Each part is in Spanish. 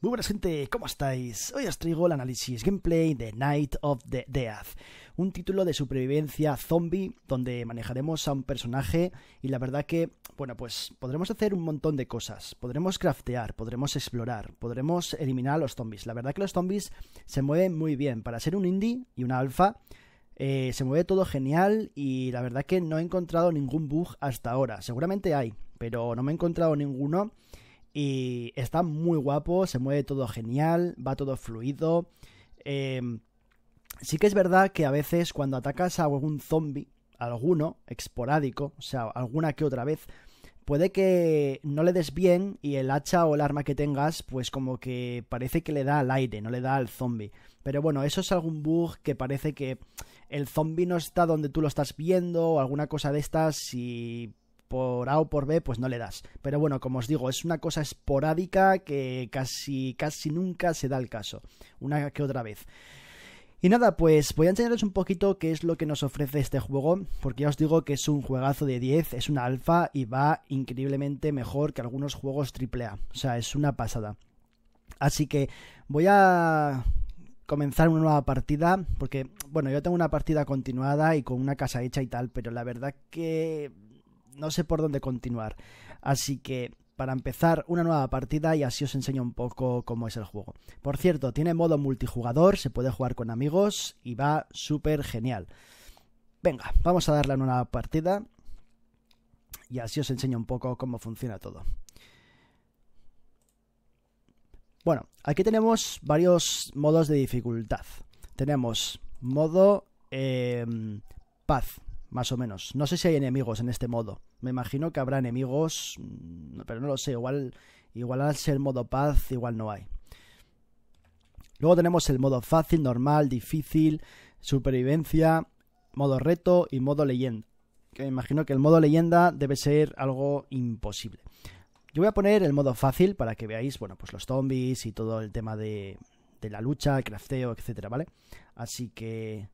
Muy buenas gente, ¿cómo estáis? Hoy os traigo el análisis gameplay de Night of the Death, un título de supervivencia zombie donde manejaremos a un personaje y la verdad que, bueno, pues podremos hacer un montón de cosas, podremos craftear, podremos explorar, podremos eliminar a los zombies. La verdad que los zombies se mueven muy bien, para ser un indie y una alfa eh, se mueve todo genial y la verdad que no he encontrado ningún bug hasta ahora, seguramente hay, pero no me he encontrado ninguno y está muy guapo, se mueve todo genial, va todo fluido. Em, sí que es verdad que a veces cuando atacas a algún zombie, alguno, esporádico, o sea, alguna que otra vez, puede que no le des bien y el hacha o el arma que tengas, pues como que parece que le da al aire, no le da al zombie. Pero bueno, eso es algún bug que parece que el zombie no está donde tú lo estás viendo o alguna cosa de estas y por A o por B, pues no le das. Pero bueno, como os digo, es una cosa esporádica que casi, casi nunca se da el caso, una que otra vez. Y nada, pues voy a enseñaros un poquito qué es lo que nos ofrece este juego, porque ya os digo que es un juegazo de 10, es una alfa y va increíblemente mejor que algunos juegos AAA, o sea, es una pasada. Así que voy a comenzar una nueva partida, porque, bueno, yo tengo una partida continuada y con una casa hecha y tal, pero la verdad que no sé por dónde continuar. Así que para empezar una nueva partida y así os enseño un poco cómo es el juego. Por cierto, tiene modo multijugador, se puede jugar con amigos y va súper genial. Venga, vamos a darle una nueva partida y así os enseño un poco cómo funciona todo. Bueno, aquí tenemos varios modos de dificultad. Tenemos modo em, paz, más o menos. No sé si hay enemigos en este modo. Me imagino que habrá enemigos, mm, pero no lo sé. Igual, igual al ser modo paz, igual no hay. Luego tenemos el modo fácil, normal, difícil, supervivencia, modo reto y modo leyenda. Que me imagino que el modo leyenda debe ser algo imposible. Yo voy a poner el modo fácil para que veáis, bueno, pues los zombies y todo el tema de, de la lucha, el crafteo, etcétera, ¿vale? Así que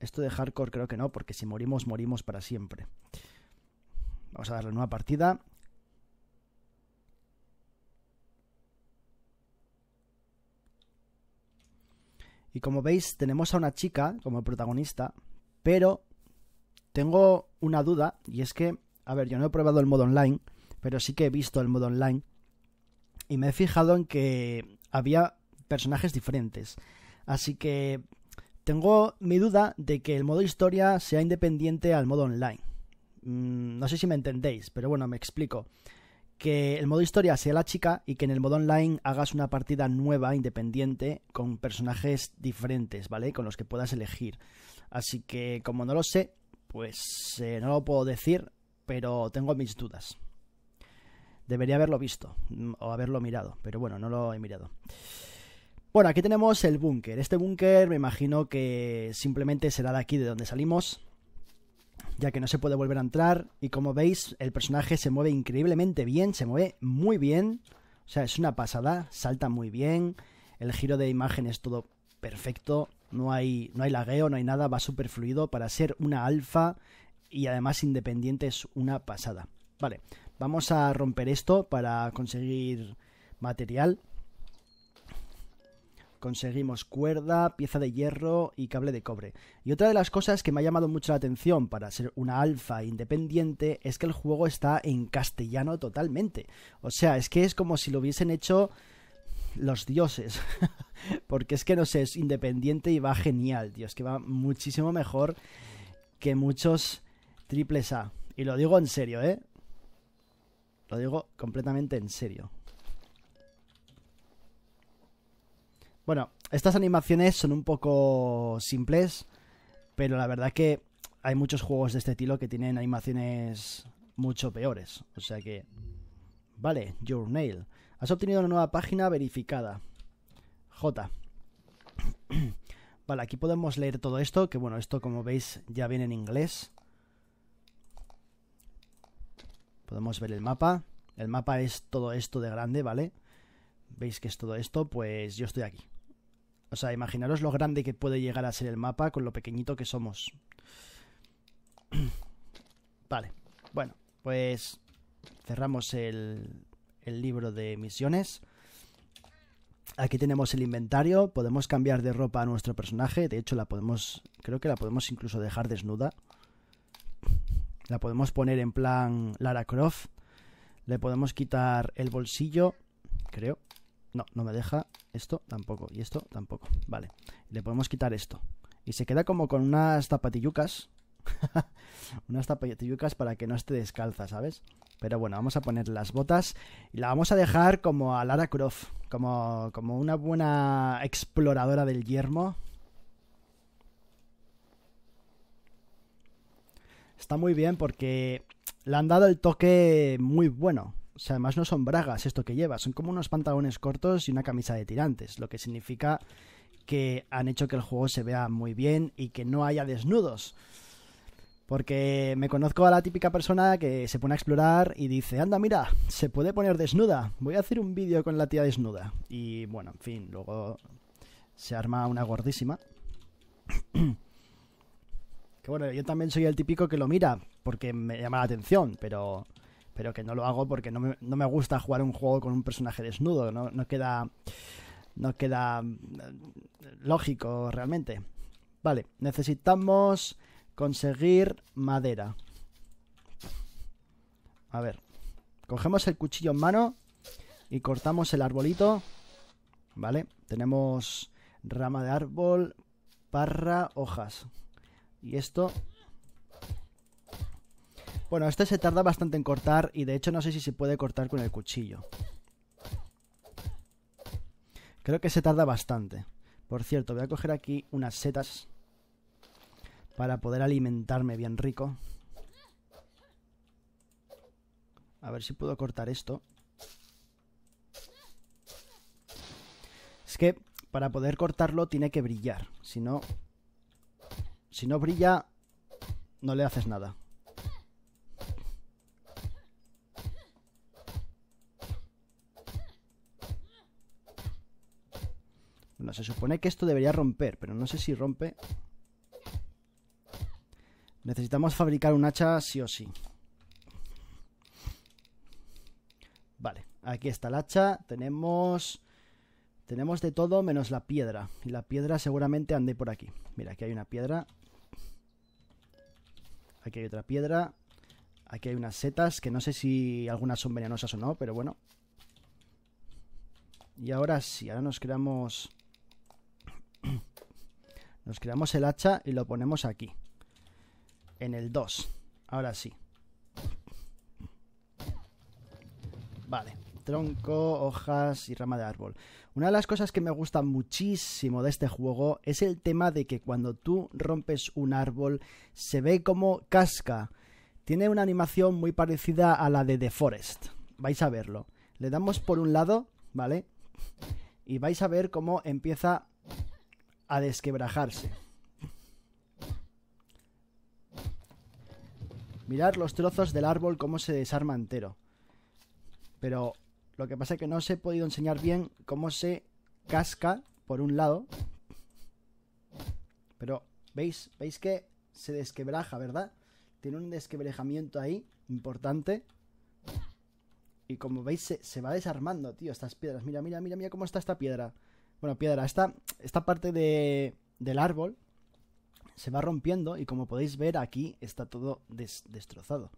esto de hardcore creo que no, porque si morimos, morimos para siempre. Vamos a darle nueva partida. Y como veis, tenemos a una chica como protagonista, pero tengo una duda, y es que, a ver, yo no he probado el modo online, pero sí que he visto el modo online, y me he fijado en que había personajes diferentes. Así que tengo mi duda de que el modo historia sea independiente al modo online. Mm, no sé si me entendéis, pero bueno, me explico. Que el modo historia sea la chica y que en el modo online hagas una partida nueva, independiente, con personajes diferentes, ¿vale? Con los que puedas elegir. Así que como no lo sé, pues eh, no lo puedo decir, pero tengo mis dudas. Debería haberlo visto mm, o haberlo mirado, pero bueno, no lo he mirado. Bueno, aquí tenemos el búnker. Este búnker me imagino que simplemente será de aquí de donde salimos, ya que no se puede volver a entrar. Y como veis, el personaje se mueve increíblemente bien, se mueve muy bien. O sea, es una pasada, salta muy bien. El giro de imagen es todo perfecto. No hay, no hay lagueo, no hay nada, va súper fluido. Para ser una alfa y además independiente es una pasada. Vale, vamos a romper esto para conseguir material. Conseguimos cuerda, pieza de hierro y cable de cobre. Y otra de las cosas que me ha llamado mucho la atención para ser una alfa independiente es que el juego está en castellano totalmente. O sea, es que es como si lo hubiesen hecho los dioses. Porque es que no sé, es independiente y va genial, tío. Es que va muchísimo mejor que muchos triples A. Y lo digo en serio, ¿eh? Lo digo completamente en serio. Bueno, estas animaciones son un poco simples, pero la verdad que hay muchos juegos de este estilo que tienen animaciones mucho peores. O sea que... Vale, Your Nail. Has obtenido una nueva página verificada. J. Vale, aquí podemos leer todo esto, que bueno, esto como veis ya viene en inglés. Podemos ver el mapa. El mapa es todo esto de grande, ¿vale? ¿Veis que es todo esto? Pues yo estoy aquí. O sea, imaginaros lo grande que puede llegar a ser el mapa con lo pequeñito que somos. Vale, bueno, pues cerramos el, el libro de misiones. Aquí tenemos el inventario, podemos cambiar de ropa a nuestro personaje, de hecho la podemos, creo que la podemos incluso dejar desnuda. La podemos poner en plan Lara Croft, le podemos quitar el bolsillo, creo, no, no me deja esto tampoco y esto tampoco. Vale, le podemos quitar esto. Y se queda como con unas zapatillucas. unas zapatillucas para que no esté descalza, ¿sabes? Pero bueno, vamos a poner las botas y la vamos a dejar como a Lara Croft, como, como una buena exploradora del yermo. Está muy bien porque le han dado el toque muy bueno o sea, además no son bragas esto que lleva, son como unos pantalones cortos y una camisa de tirantes, lo que significa que han hecho que el juego se vea muy bien y que no haya desnudos. Porque me conozco a la típica persona que se pone a explorar y dice, anda, mira, se puede poner desnuda. Voy a hacer un vídeo con la tía desnuda. Y bueno, en fin, luego se arma una gordísima. que bueno, yo también soy el típico que lo mira, porque me llama la atención, pero pero que no lo hago porque no me, gusta jugar un juego con un personaje desnudo, no, queda no queda eh, lógico realmente. Vale, necesitamos conseguir madera. A ver, cogemos el cuchillo en mano y cortamos el arbolito. Vale, tenemos rama de árbol, parra, hojas. Y esto bueno, este se tarda bastante en cortar y de hecho no sé si se puede cortar con el cuchillo. Creo que se tarda bastante. Por cierto, voy a coger aquí unas setas para poder alimentarme bien rico. A ver si puedo cortar esto. Es que para poder cortarlo tiene que brillar. Si no... Si no brilla, no le haces nada. Bueno, se supone que esto debería romper, pero no sé si rompe. Necesitamos fabricar un hacha sí o sí. Vale, aquí está el hacha. Tenemos... Tenemos de todo menos la piedra. Y la piedra seguramente ande por aquí. Mira, aquí hay una piedra. Aquí hay otra piedra. Aquí hay unas setas que no sé si algunas son venenosas o no, pero bueno. Y ahora sí, ahora nos creamos nos creamos el hacha y lo ponemos aquí. En el 2. Ahora sí. Vale. Tronco, hojas y rama de árbol. Una de las cosas que me gusta muchísimo de este juego es el tema de que cuando tú rompes un árbol se ve como casca. Tiene una animación muy parecida a la de The Forest. Vais a verlo. Le damos por un lado, ¿vale? Y vais a ver cómo empieza a desquebrajarse. Mirad los trozos del árbol cómo se desarma entero. Pero lo que pasa es que no os he podido enseñar bien cómo se casca por un lado. Pero, ¿veis? ¿Veis que se desquebraja, verdad? Tiene un desquebrejamiento ahí importante. Y como veis, se, se va desarmando, tío, estas piedras. Mira, mira, mira, mira cómo está esta piedra. Bueno, piedra, esta, esta parte del árbol se va rompiendo y como podéis ver aquí está todo destrozado.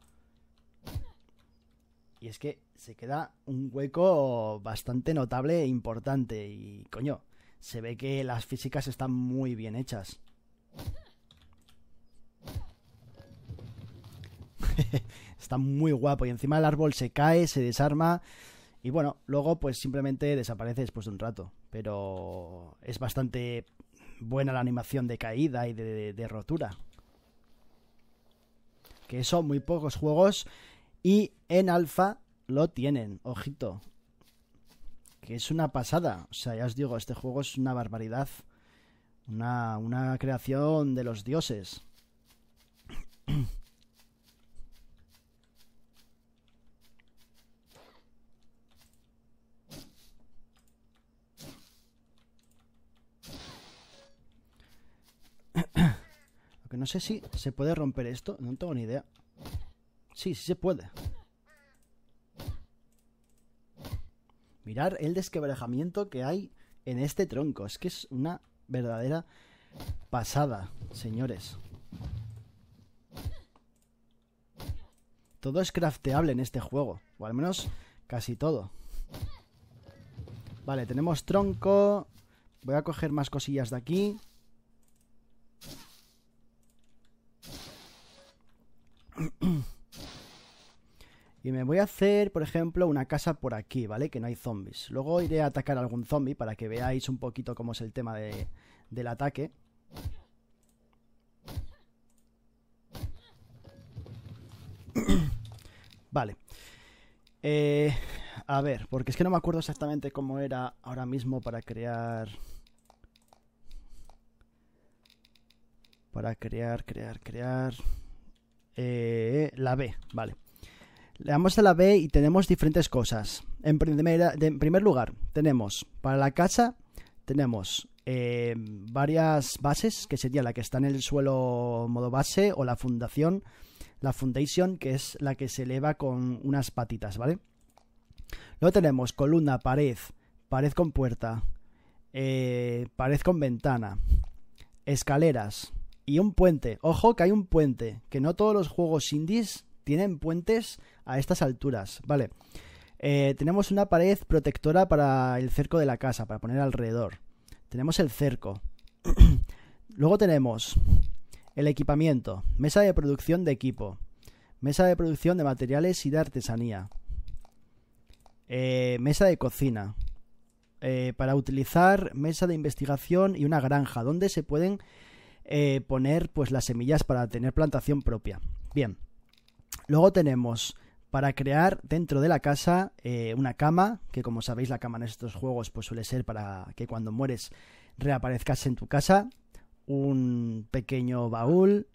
Y es que se queda un hueco bastante notable e importante y coño, se ve que las físicas están muy bien hechas. está muy guapo y encima el árbol se cae, se desarma. Y bueno, luego pues simplemente desaparece después de un rato. Pero es bastante buena la animación de caída y de, rotura. Que son muy pocos juegos. Y en alfa lo tienen, ojito. Que es una pasada. O sea, ya os digo, este juego es una barbaridad. Una, una creación de los dioses. no sé si se puede romper esto. No tengo ni idea. Sí, sí se puede. Mirar el desquebrajamiento que hay en este tronco. Es que es una verdadera pasada, señores. Todo es crafteable en este juego. O al menos casi todo. Vale, tenemos tronco. Voy a coger más cosillas de aquí. me voy a hacer, por ejemplo, una casa por aquí, ¿vale? Que no hay zombies. Luego iré a atacar a algún zombie para que veáis un poquito cómo es el tema del ataque. vale. Eh, a ver, porque es que no me acuerdo exactamente cómo era ahora mismo para crear... Para crear, crear, crear... Eh, la B, vale. Le damos a la B y tenemos diferentes cosas. En, primer lugar, tenemos para la casa, tenemos eh, varias bases, que sería la que está en el suelo modo base o la fundación, la foundation, que es la que se eleva con unas patitas, ¿vale? Luego tenemos columna, pared, pared con puerta, eh, pared con ventana, escaleras y un puente. Ojo que hay un puente, que no todos los juegos indies tienen puentes a estas alturas, ¿vale? Eh, tenemos una pared protectora para el cerco de la casa, para poner alrededor. Tenemos el cerco. Luego tenemos el equipamiento, mesa de producción de equipo, mesa de producción de materiales y de artesanía, eh, mesa de cocina, eh, para utilizar mesa de investigación y una granja donde se pueden poner pues las semillas para tener plantación propia. Bien. Luego tenemos para crear dentro de la casa eh, una cama, que como sabéis la cama en estos juegos pues suele ser para que cuando mueres reaparezcas en tu casa, un pequeño baúl,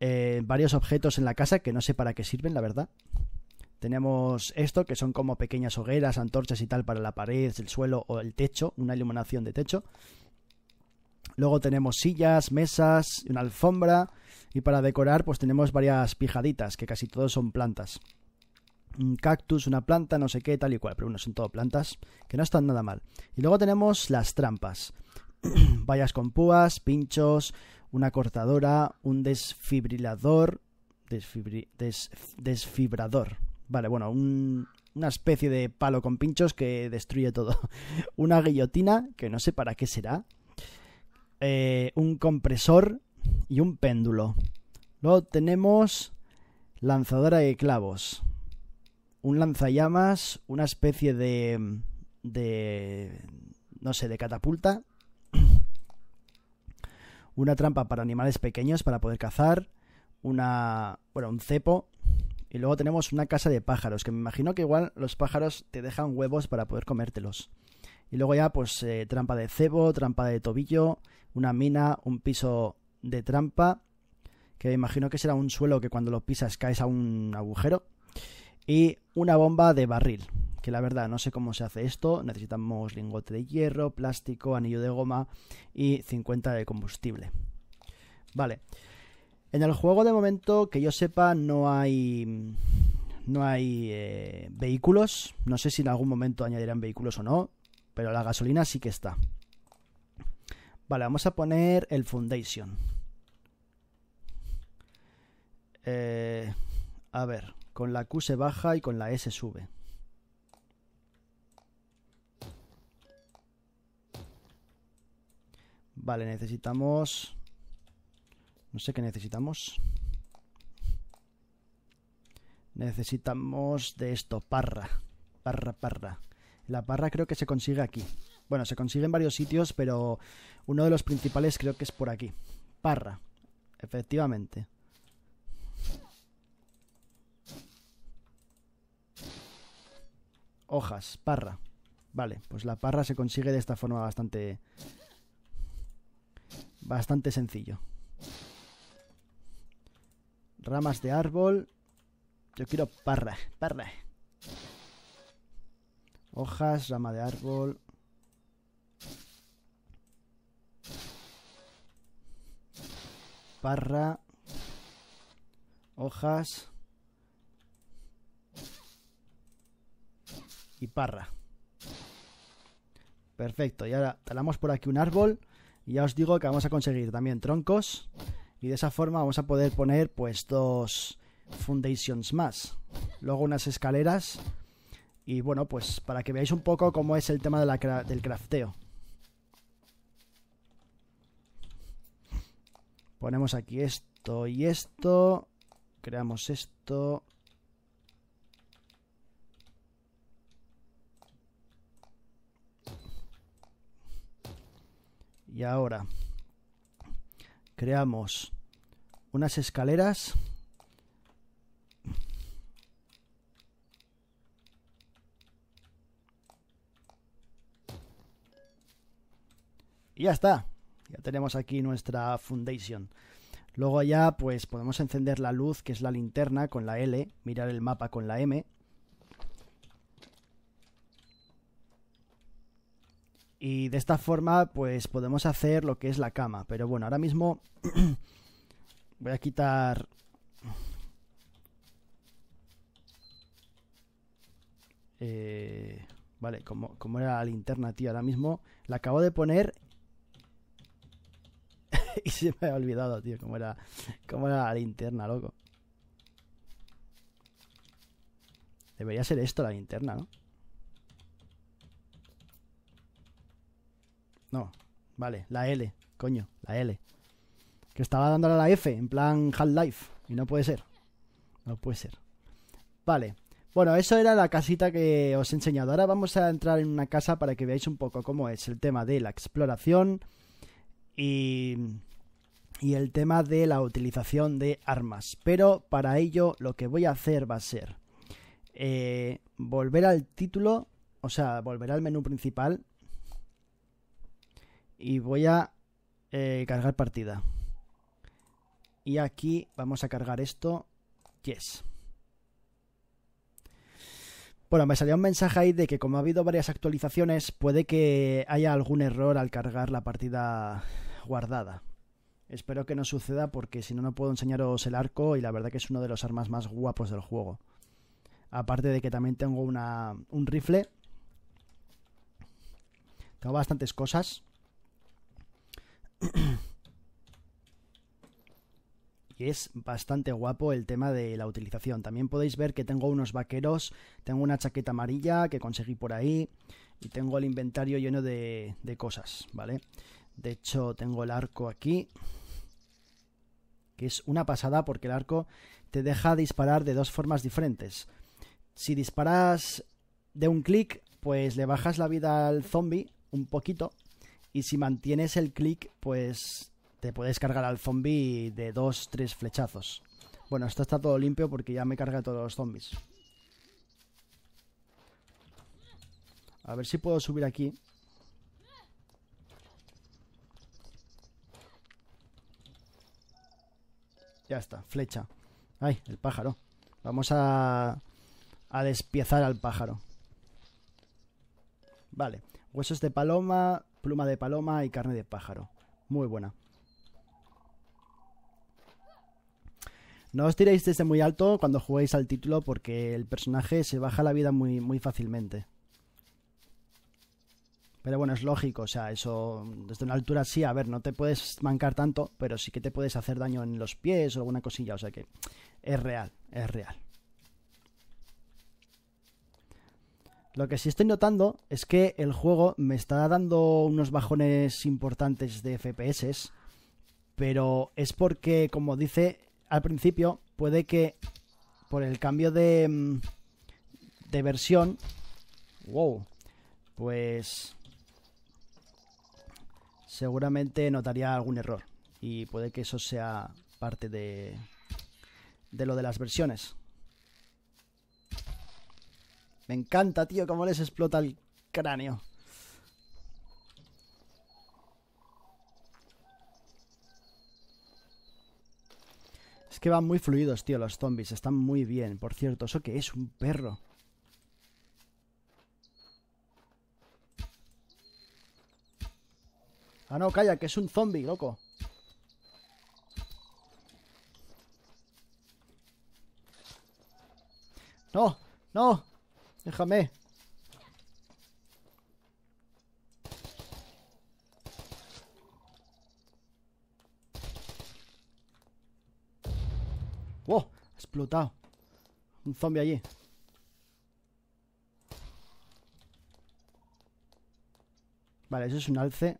eh, varios objetos en la casa que no sé para qué sirven, la verdad. Tenemos esto, que son como pequeñas hogueras, antorchas y tal para la pared, el suelo o el techo, una iluminación de techo. Luego tenemos sillas, mesas, una alfombra y para decorar pues tenemos varias pijaditas que casi todos son plantas. Un cactus, una planta, no sé qué, tal y cual, pero bueno, son todo plantas que no están nada mal. Y luego tenemos las trampas. Vallas con púas, pinchos, una cortadora, un desfibrilador, desfibrilador, desfibrador. Vale, bueno, un, una especie de palo con pinchos que destruye todo. Una guillotina, que no sé para qué será, eh, un compresor y un péndulo. Luego tenemos lanzadora de clavos. Un lanzallamas, una especie de... de... no sé, de catapulta. Una trampa para animales pequeños para poder cazar. Una... bueno, un cepo. Y luego tenemos una casa de pájaros, que me imagino que igual los pájaros te dejan huevos para poder comértelos. Y luego ya, pues, eh, trampa de cebo, trampa de tobillo, una mina, un piso de trampa, que me imagino que será un suelo que cuando lo pisas caes a un agujero. Y una bomba de barril, que la verdad no sé cómo se hace esto. Necesitamos lingote de hierro, plástico, anillo de goma y 50 de combustible. Vale. En el juego de momento, que yo sepa, no hay no hay eh, vehículos. No sé si en algún momento añadirán vehículos o no. Pero la gasolina sí que está. Vale, vamos a poner el Foundation. Eh, a ver, con la Q se baja y con la S sube. Vale, necesitamos... No sé qué necesitamos. Necesitamos de esto, parra. Parra, parra. La parra creo que se consigue aquí. Bueno, se consigue en varios sitios, pero uno de los principales creo que es por aquí. Parra, efectivamente. Hojas, parra. Vale, pues la parra se consigue de esta forma bastante... Bastante sencillo. Ramas de árbol. Yo quiero parra, parra. Hojas, rama de árbol. Parra. Hojas. Y parra. Perfecto. Y ahora talamos por aquí un árbol. Y ya os digo que vamos a conseguir también troncos. Y de esa forma vamos a poder poner pues dos foundations más. Luego unas escaleras y bueno, pues para que veáis un poco cómo es el tema de la del crafteo. Ponemos aquí esto y esto. Creamos esto. Y ahora creamos unas escaleras. ya está. Ya tenemos aquí nuestra foundation. Luego ya pues podemos encender la luz que es la linterna con la L, mirar el mapa con la M. Y de esta forma pues podemos hacer lo que es la cama. Pero bueno, ahora mismo voy a quitar... Eh, vale, como, como era la linterna, tío, ahora mismo la acabo de poner y se me ha olvidado, tío, cómo era, era la linterna, loco. Debería ser esto la linterna, ¿no? No, vale, la L, coño, la L. Que estaba dándole a la F, en plan Half-Life. Y no puede ser. No puede ser. Vale. Bueno, eso era la casita que os he enseñado. Ahora vamos a entrar en una casa para que veáis un poco cómo es el tema de la exploración, y, el tema de la utilización de armas. Pero para ello lo que voy a hacer va a ser eh, volver al título, o sea, volver al menú principal y voy a eh, cargar partida. Y aquí vamos a cargar esto. Yes. Bueno, me salió un mensaje ahí de que como ha habido varias actualizaciones, puede que haya algún error al cargar la partida guardada. Espero que no suceda porque si no, no puedo enseñaros el arco y la verdad que es uno de los armas más guapos del juego. Aparte de que también tengo un rifle. Tengo bastantes cosas. y es bastante guapo el tema de la utilización. También podéis ver que tengo unos vaqueros, tengo una chaqueta amarilla que conseguí por ahí y tengo el inventario lleno de, de cosas, ¿vale? De hecho, tengo el arco aquí, que es una pasada porque el arco te deja disparar de dos formas diferentes. Si disparas de un clic, pues le bajas la vida al zombie un poquito. Y si mantienes el clic, pues te puedes cargar al zombie de dos, tres flechazos. Bueno, esto está todo limpio porque ya me carga todos los zombies. A ver si puedo subir aquí. Ya está, flecha. Ay, el pájaro. Vamos a, a despiezar al pájaro. Vale, huesos de paloma, pluma de paloma y carne de pájaro. Muy buena. No os tiréis desde muy alto cuando juguéis al título porque el personaje se baja la vida muy, muy fácilmente. Pero bueno, es lógico, o sea, eso desde una altura sí, a ver, no te puedes mancar tanto, pero sí que te puedes hacer daño en los pies o alguna cosilla, o sea que es real, es real. Lo que sí estoy notando es que el juego me está dando unos bajones importantes de FPS, pero es porque, como dice, al principio puede que por el cambio de, mm, de versión, wow, pues seguramente notaría algún error y puede que eso sea parte de, de lo de las versiones. Me encanta, tío, cómo les explota el cráneo. que van muy fluidos, tío, los zombies. Están muy bien. Por cierto, ¿eso que es? Un perro. Ah, no, calla, que es un zombie, loco. No, no. Déjame. explotado. Un zombie allí. Vale, eso es un alce.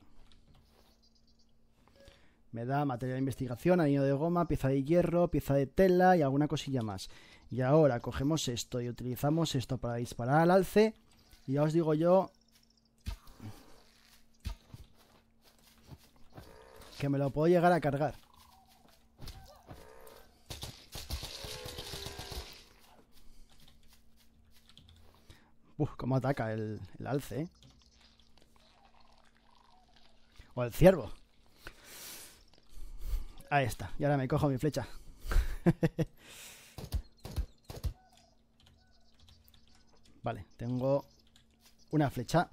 Me da material de investigación, anillo de goma, pieza de hierro, pieza de tela y alguna cosilla más. Y ahora cogemos esto y utilizamos esto para disparar al alce. Y ya os digo yo... Que me lo puedo llegar a cargar. Uf, cómo ataca el, alce, eh. O el ciervo. Ahí está. Y ahora me cojo mi flecha. vale, tengo una flecha.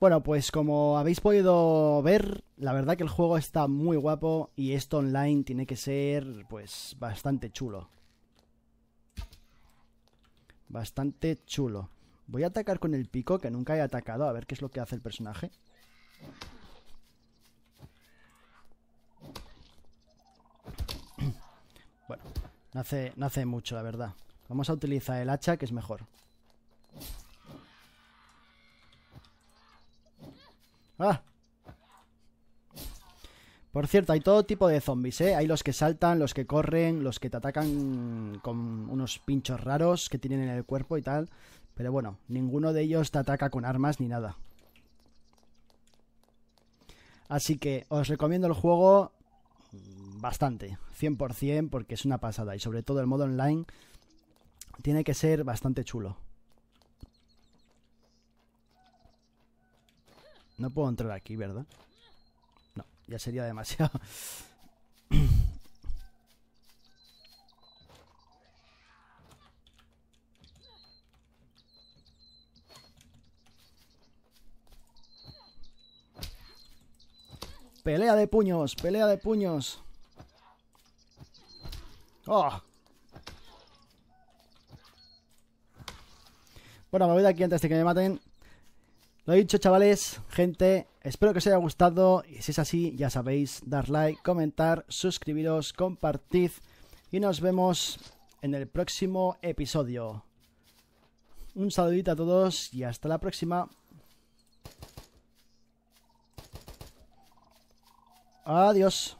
Bueno, pues como habéis podido ver, la verdad que el juego está muy guapo y esto online tiene que ser pues bastante chulo. Bastante chulo. Voy a atacar con el pico, que nunca he atacado, a ver qué es lo que hace el personaje. Bueno, no hace, mucho, la verdad. Vamos a utilizar el hacha, que es mejor. ¡Ah! Por cierto, hay todo tipo de zombies, ¿eh? Hay los que saltan, los que corren, los que te atacan con unos pinchos raros que tienen en el cuerpo y tal. Pero bueno, ninguno de ellos te ataca con armas ni nada. Así que os recomiendo el juego bastante, 100%, porque es una pasada. Y sobre todo el modo online tiene que ser bastante chulo. No puedo entrar aquí, ¿verdad? ya sería demasiado. Pelea de puños, pelea de puños. Oh. Bueno, me voy de aquí antes de que me maten. Lo dicho, chavales, gente, espero que os haya gustado. Y si es así, ya sabéis, dar like, comentar, suscribiros, compartid. Y nos vemos en el próximo episodio. Un saludito a todos y hasta la próxima. Adiós.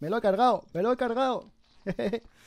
Me lo he cargado, me lo he cargado.